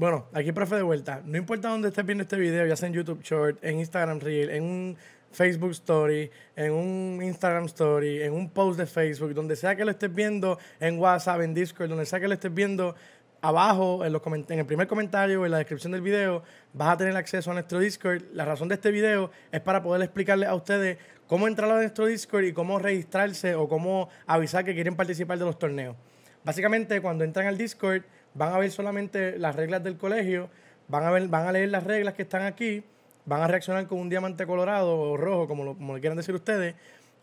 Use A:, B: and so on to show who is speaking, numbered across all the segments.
A: Bueno, aquí profe de vuelta. No importa dónde estés viendo este video, ya sea en YouTube Short, en Instagram Reel, en un Facebook Story, en un Instagram Story, en un post de Facebook, donde sea que lo estés viendo, en WhatsApp, en Discord, donde sea que lo estés viendo, abajo, en, los en el primer comentario o en la descripción del video, vas a tener acceso a nuestro Discord. La razón de este video es para poder explicarles a ustedes cómo entrar a nuestro Discord y cómo registrarse o cómo avisar que quieren participar de los torneos. Básicamente, cuando entran al Discord, van a ver solamente las reglas del colegio, van a, ver, van a leer las reglas que están aquí, van a reaccionar con un diamante colorado o rojo, como lo, quieran decir ustedes.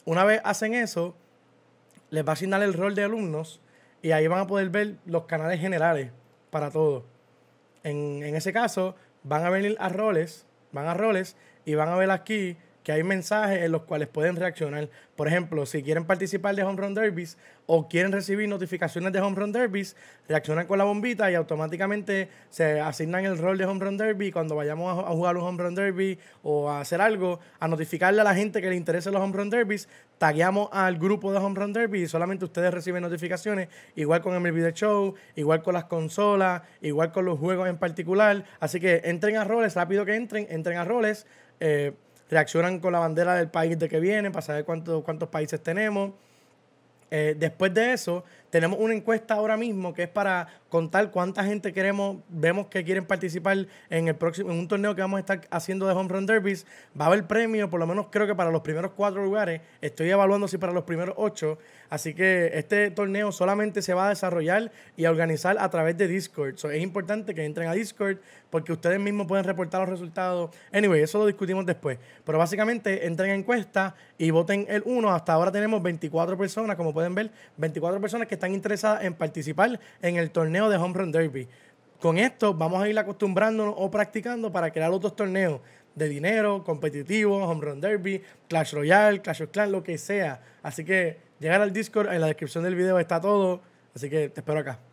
A: Una vez hacen eso, les va a asignar el rol de alumnos y ahí van a poder ver los canales generales para todo. En, en ese caso, van a venir a roles, van a roles y van a ver aquí que hay mensajes en los cuales pueden reaccionar. Por ejemplo, si quieren participar de Home Run Derbies o quieren recibir notificaciones de Home Run Derbies, reaccionan con la bombita y automáticamente se asignan el rol de Home Run Derby. Cuando vayamos a jugar un Home Run Derby o a hacer algo, a notificarle a la gente que le interese los Home Run Derbies, tagueamos al grupo de Home Run Derby y solamente ustedes reciben notificaciones, igual con el video Show, igual con las consolas, igual con los juegos en particular. Así que entren a roles, rápido que entren, entren a roles. Eh, reaccionan con la bandera del país de que vienen para saber cuántos países tenemos. Eh, después de eso, tenemos una encuesta ahora mismo que es para contar cuánta gente queremos, vemos que quieren participar en el próximo, en un torneo que vamos a estar haciendo de Home Run Derbies. Va a haber premio, por lo menos creo que para los primeros cuatro lugares. Estoy evaluando si para los primeros ocho. Así que este torneo solamente se va a desarrollar y organizar a través de Discord. es importante que entren a Discord porque ustedes mismos pueden reportar los resultados. Anyway, eso lo discutimos después. Pero básicamente entren a encuesta y voten el uno. Hasta ahora tenemos 24 personas, como pueden ver, 24 personas que están interesadas en participar en el torneo de Home Run Derby. Con esto vamos a ir acostumbrándonos o practicando para crear otros torneos de dinero, competitivos, Home Run Derby, Clash Royale, Clash of Clans, lo que sea. Así que llegar al Discord, en la descripción del video está todo. Así que te espero acá.